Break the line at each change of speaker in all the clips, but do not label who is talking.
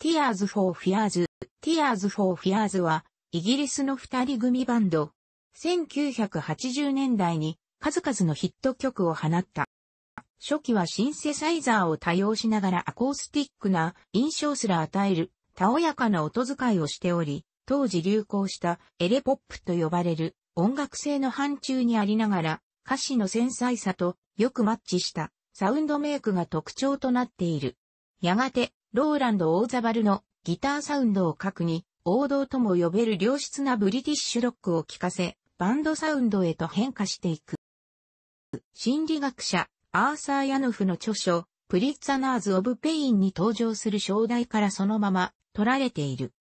Tears for Fears。Tears for Fears は、イギリスの二人組バンド。1980年代に数々のヒット曲を放った。初期はシンセサイザーを多用しながらアコースティックな印象すら与える、たおやかな音遣いをしており、当時流行したエレポップと呼ばれる音楽性の範疇にありながら、歌詞の繊細さとよくマッチしたサウンドメイクが特徴となっている。やがてローランド・オーザバルのギターサウンドを核に、王道とも呼べる良質なブリティッシュロックを聴かせ、バンドサウンドへと変化していく。心理学者、アーサー・ヤノフの著書、プリッツァナーズ・オブ・ペインに登場する章題からそのまま取られている。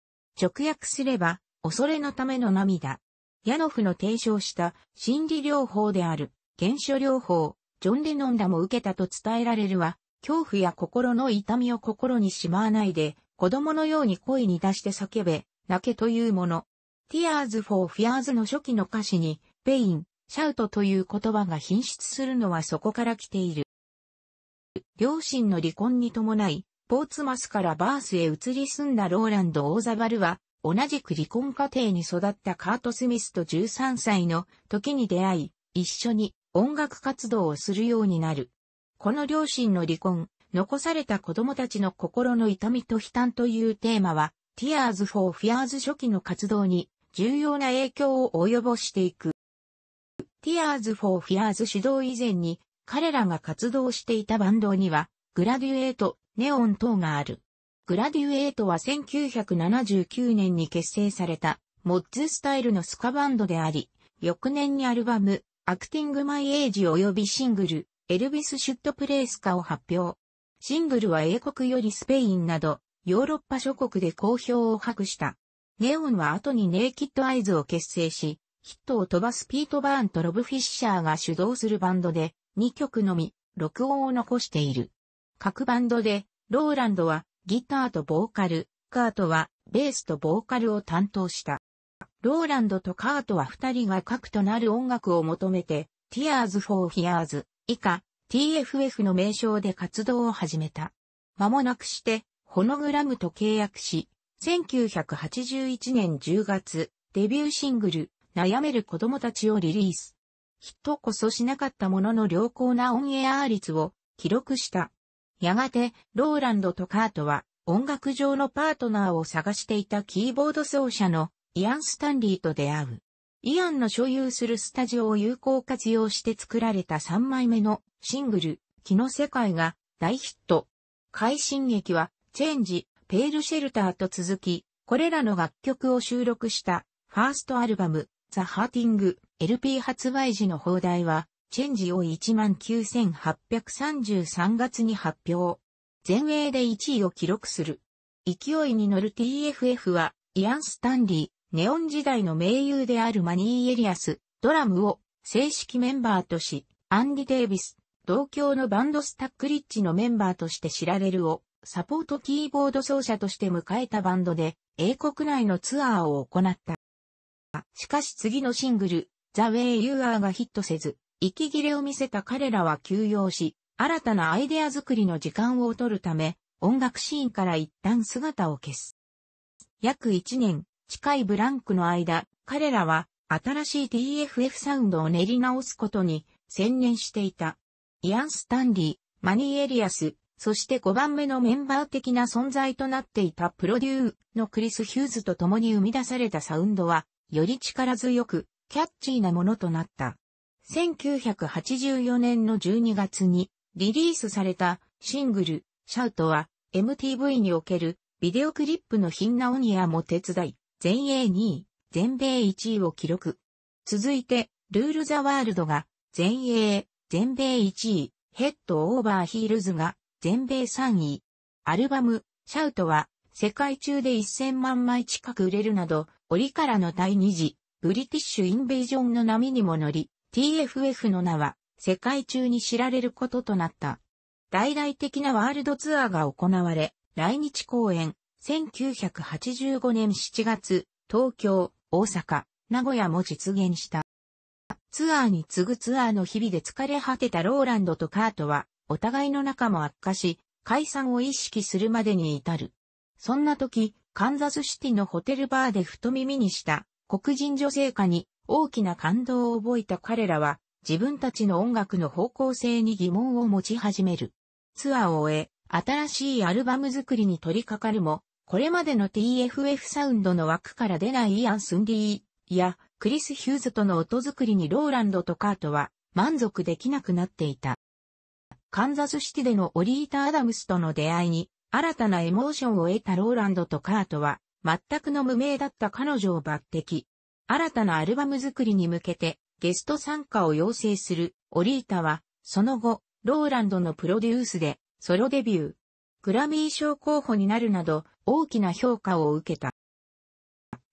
直訳すれば、恐れのための涙。ヤノフの提唱した心理療法である、原書療法、ジョン・レノンらも受けたと伝えられるは、恐怖や心の痛みを心にしまわないで、子供のように声に出して叫べ、泣けというもの。Tears for Fears の初期の歌詞に、ペイン、シャウトという言葉が品質するのはそこから来ている。両親の離婚に伴い、ポーツマスからバースへ移り住んだローランド・オーザバルは、同じく離婚家庭に育ったカート・スミスと13歳の時に出会い、一緒に音楽活動をするようになる。この両親の離婚、残された子供たちの心の痛みと悲嘆というテーマは、Tears for Fears 初期の活動に重要な影響を及ぼしていく。Tears for Fears 主導以前に彼らが活動していたバンドには、グラデュエート、ネオン等がある。グラデュエートは1979年に結成された、モッズスタイルのスカバンドであり、翌年にアルバム、アクティングマイエージ及びシングル、エルビス・シュットプレイス化を発表。シングルは英国よりスペインなど、ヨーロッパ諸国で好評を博した。ネオンは後にネイキッドアイズを結成し、ヒットを飛ばすピート・バーンとロブ・フィッシャーが主導するバンドで、2曲のみ、録音を残している。各バンドで、ローランドはギターとボーカル、カートはベースとボーカルを担当した。ローランドとカートは2人が核となる音楽を求めて、Tears for Fears 以下、TFF の名称で活動を始めた。間もなくして、ホノグラムと契約し、1981年10月、デビューシングル、悩める子供たちをリリース。ヒットこそしなかったものの良好なオンエア率を記録した。やがて、ローランドとカートは、音楽上のパートナーを探していたキーボード奏者のイアン・スタンリーと出会う。イアンの所有するスタジオを有効活用して作られた3枚目のシングル、気の世界が大ヒット。快進撃は、チェンジ、ペールシェルターと続き、これらの楽曲を収録したファーストアルバム、ザ・ハーティング、LP 発売時の放題は、チェンジを19,833月に発表。全英で1位を記録する。勢いに乗る TFF は、イアン・スタンリー、ネオン時代の盟友であるマニー・エリアス、ドラムを正式メンバーとし、アンディ・デイビス、同郷のバンドスタックリッチのメンバーとして知られるを、サポートキーボード奏者として迎えたバンドで、英国内のツアーを行った。しかし次のシングル、The Way You Are がヒットせず、息切れを見せた彼らは休養し、新たなアイデア作りの時間を取るため、音楽シーンから一旦姿を消す。約1年、近いブランクの間、彼らは新しい TFF サウンドを練り直すことに専念していた。イアン・スタンリー、マニー・エリアス、そして5番目のメンバー的な存在となっていたプロデューのクリス・ヒューズと共に生み出されたサウンドは、より力強く、キャッチーなものとなった。1984年の12月にリリースされたシングル、シャウトは MTV におけるビデオクリップの品直にやも手伝い、全英2位、全米1位を記録。続いて、ルールザワールドが、全英、全米1位、ヘッドオーバーヒールズが、全米3位。アルバム、シャウトは、世界中で1000万枚近く売れるなど、折からの第2次、ブリティッシュインベージョンの波にも乗り、TFF の名は、世界中に知られることとなった。大々的なワールドツアーが行われ、来日公演、1985年7月、東京、大阪、名古屋も実現した。ツアーに次ぐツアーの日々で疲れ果てたローランドとカートは、お互いの仲も悪化し、解散を意識するまでに至る。そんな時、カンザスシティのホテルバーでふと耳にした黒人女性化に大きな感動を覚えた彼らは、自分たちの音楽の方向性に疑問を持ち始める。ツアーを終え、新しいアルバム作りに取り掛かるも、これまでの TFF サウンドの枠から出ないイアン・スンディーやクリス・ヒューズとの音作りにローランドとカートは満足できなくなっていた。カンザスシティでのオリータ・アダムスとの出会いに新たなエモーションを得たローランドとカートは全くの無名だった彼女を抜擢。新たなアルバム作りに向けてゲスト参加を要請するオリータはその後ローランドのプロデュースでソロデビュー。グラミー賞候補になるなど大きな評価を受けた。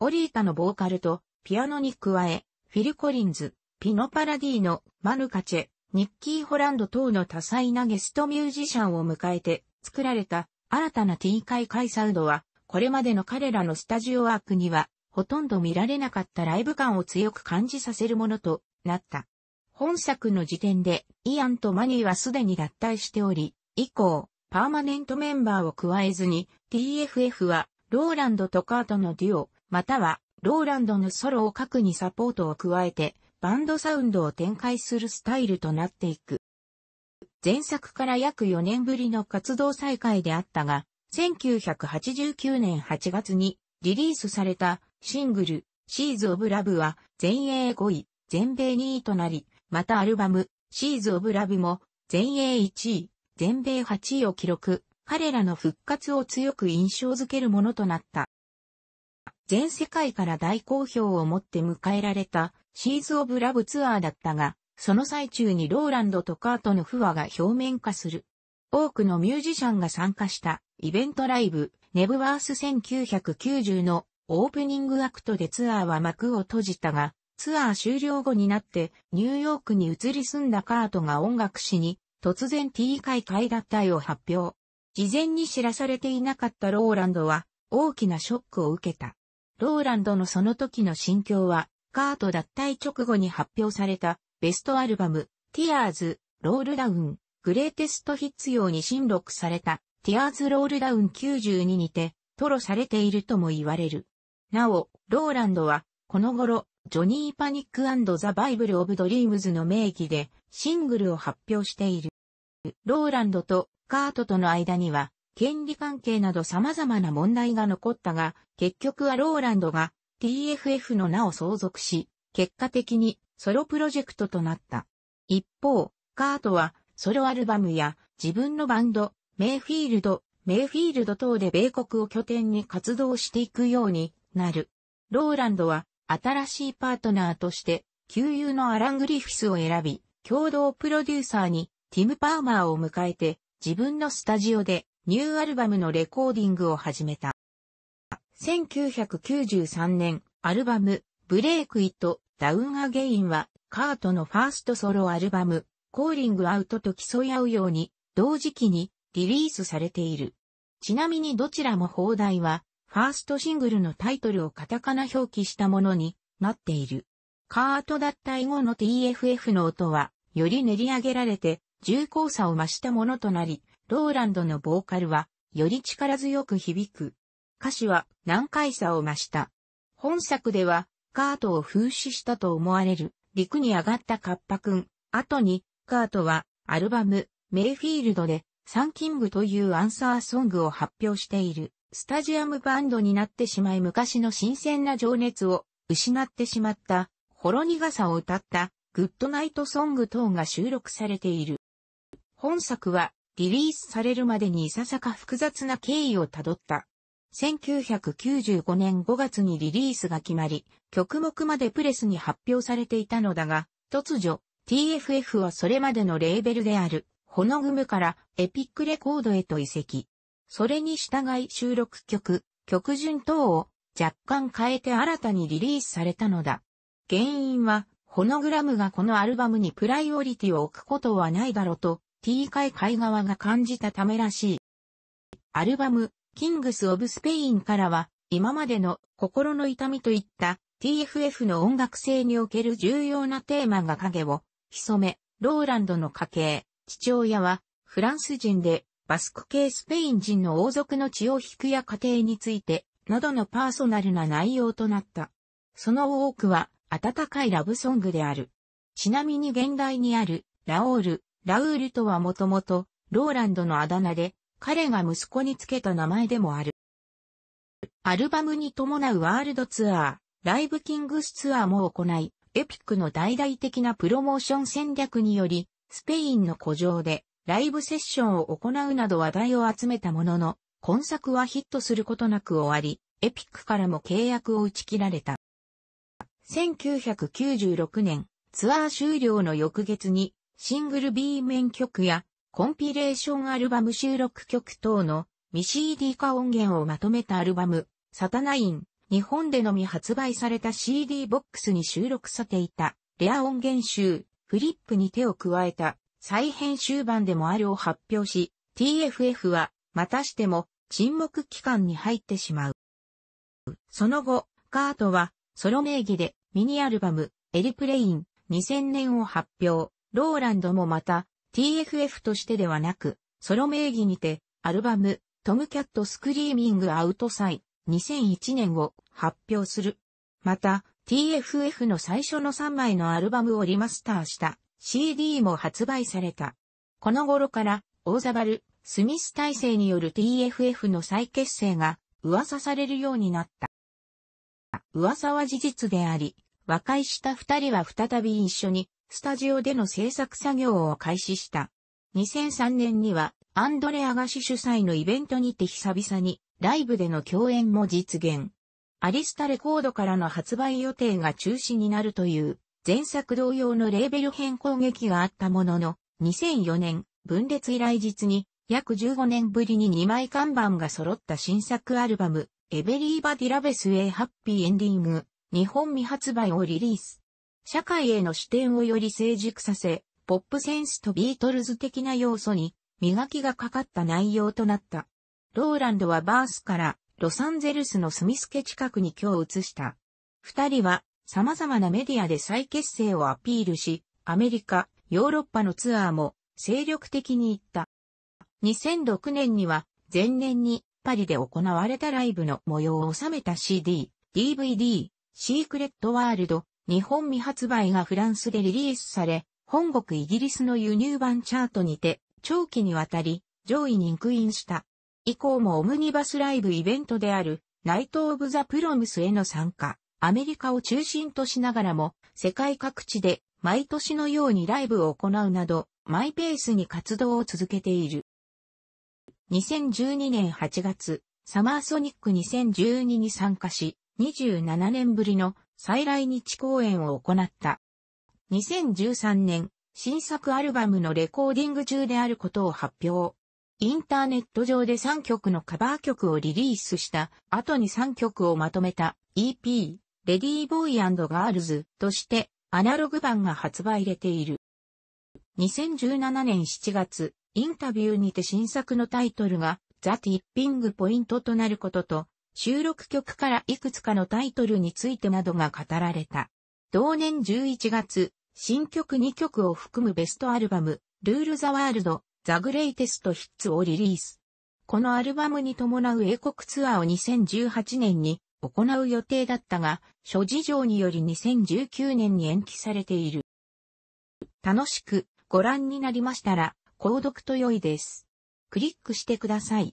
オリータのボーカルとピアノに加え、フィル・コリンズ、ピノ・パラディーノ、マヌカチェ、ニッキー・ホランド等の多彩なゲストミュージシャンを迎えて作られた新たな T 会会サウドは、これまでの彼らのスタジオワークには、ほとんど見られなかったライブ感を強く感じさせるものとなった。本作の時点で、イアンとマニーはすでに脱退しており、以降、パーマネントメンバーを加えずに、TFF は、ローランドとカートのデュオ、または、ローランドのソロを各にサポートを加えて、バンドサウンドを展開するスタイルとなっていく。前作から約4年ぶりの活動再開であったが、1989年8月にリリースされたシングル、シーズ・オブ・ラブは全英5位、全米2位となり、またアルバム、シーズ・オブ・ラブも全英1位、全米8位を記録、彼らの復活を強く印象づけるものとなった。全世界から大好評をもって迎えられたシーズ・オブ・ラブツアーだったが、その最中にローランドとカートの不和が表面化する。多くのミュージシャンが参加したイベントライブ、ネブワース1990のオープニングアクトでツアーは幕を閉じたが、ツアー終了後になってニューヨークに移り住んだカートが音楽史に突然 T 会会脱退を発表。事前に知らされていなかったローランドは大きなショックを受けた。ローランドのその時の心境は、カート脱退直後に発表されたベストアルバム、ティアーズ、ロールダウン、グレイテストヒッツ用に新録された、ティアーズロールダウン92にて、吐露されているとも言われる。なお、ローランドは、この頃、ジョニーパニックザ・バイブル・オブ・ドリームズの名義で、シングルを発表している。ローランドとカートとの間には、権利関係など様々な問題が残ったが、結局はローランドが TFF の名を相続し、結果的にソロプロジェクトとなった。一方、カートはソロアルバムや自分のバンド、メイフィールド、メイフィールド等で米国を拠点に活動していくようになる。ローランドは新しいパートナーとして、旧友のアラン・グリフィスを選び、共同プロデューサーにティム・パーマーを迎えて自分のスタジオでニューアルバムのレコーディングを始めた。1993年、アルバム、ブレイク・イット・ダウン・アゲインは、カートのファーストソロアルバム、コーリング・アウトと競い合うように、同時期にリリースされている。ちなみにどちらも放題は、ファーストシングルのタイトルをカタカナ表記したものになっている。カート脱退後の TFF の音は、より練り上げられて、重厚さを増したものとなり、ローランドのボーカルは、より力強く響く。歌詞は難解さを増した。本作では、カートを風刺したと思われる、陸に上がったカッパくん。後に、カートは、アルバム、メイフィールドで、サンキングというアンサーソングを発表している。スタジアムバンドになってしまい昔の新鮮な情熱を失ってしまった、ほろ苦さを歌った、グッドナイトソング等が収録されている。本作はリリースされるまでにいささか複雑な経緯をたどった。1995年5月にリリースが決まり、曲目までプレスに発表されていたのだが、突如、TFF はそれまでのレーベルである、ホノグムからエピックレコードへと移籍。それに従い収録曲、曲順等を若干変えて新たにリリースされたのだ。原因は、ホノグラムがこのアルバムにプライオリティを置くことはないだろうと、T 海海側が感じたためらしい。アルバム、キングス・オブ・スペインからは、今までの心の痛みといった TFF の音楽性における重要なテーマが影を潜め、ローランドの家系、父親はフランス人でバスク系スペイン人の王族の血を引くや家庭について、などのパーソナルな内容となった。その多くは温かいラブソングである。ちなみに現代にあるラオール、ラウールとはもともと、ローランドのあだ名で、彼が息子につけた名前でもある。アルバムに伴うワールドツアー、ライブキングスツアーも行い、エピックの大々的なプロモーション戦略により、スペインの古城でライブセッションを行うなど話題を集めたものの、今作はヒットすることなく終わり、エピックからも契約を打ち切られた。1996年、ツアー終了の翌月にシングル B 面曲やコンピレーションアルバム収録曲等の未 CD 化音源をまとめたアルバム、サタナイン、日本でのみ発売された CD ボックスに収録されていた、レア音源集、フリップに手を加えた、再編集版でもあるを発表し、TFF は、またしても、沈黙期間に入ってしまう。その後、カートは、ソロ名義で、ミニアルバム、エリプレイン、2000年を発表。ローランドもまた、TFF としてではなく、ソロ名義にて、アルバム、トムキャットスクリーミングアウトサイ、2001年を発表する。また、TFF の最初の3枚のアルバムをリマスターした CD も発売された。この頃から、大ザバル、スミス体制による TFF の再結成が噂されるようになった。噂は事実であり、和解した二人は再び一緒にスタジオでの制作作業を開始した。2003年には、アンドレ・アガシ主催のイベントにて久々に、ライブでの共演も実現。アリスタレコードからの発売予定が中止になるという、前作同様のレーベル変更劇があったものの、2004年、分裂以来実に、約15年ぶりに2枚看板が揃った新作アルバム、エベリーバディラベスへハッピーエンディング、日本未発売をリリース。社会への視点をより成熟させ、ポップセンスとビートルズ的な要素に磨きがかかった内容となった。ローランドはバースからロサンゼルスのスミス家近くに今日移した。二人は様々なメディアで再結成をアピールし、アメリカ、ヨーロッパのツアーも精力的に行った。2006年には前年にパリで行われたライブの模様を収めた CD、DVD、シークレットワールド、日本未発売がフランスでリリースされ、本国イギリスの輸入版チャートにて、長期にわたり、上位にイクインした。以降もオムニバスライブイベントである、ナイト・オブ・ザ・プロムスへの参加、アメリカを中心としながらも、世界各地で、毎年のようにライブを行うなど、マイペースに活動を続けている。2012年8月、サマーソニック2012に参加し、27年ぶりの再来日公演を行った。2013年、新作アルバムのレコーディング中であることを発表。インターネット上で3曲のカバー曲をリリースした後に3曲をまとめた EP、レディーボーイガールズとしてアナログ版が発売れている。2017年7月、インタビューにて新作のタイトルがザ・ティッピングポイントとなることと収録曲からいくつかのタイトルについてなどが語られた。同年11月、新曲2曲を含むベストアルバム、ルール・ザ・ワールド、ザ・グレイテスト・ヒッツをリリース。このアルバムに伴う英国ツアーを2018年に行う予定だったが、諸事情により2019年に延期されている。楽しくご覧になりましたら、購読と良いです。クリックしてください。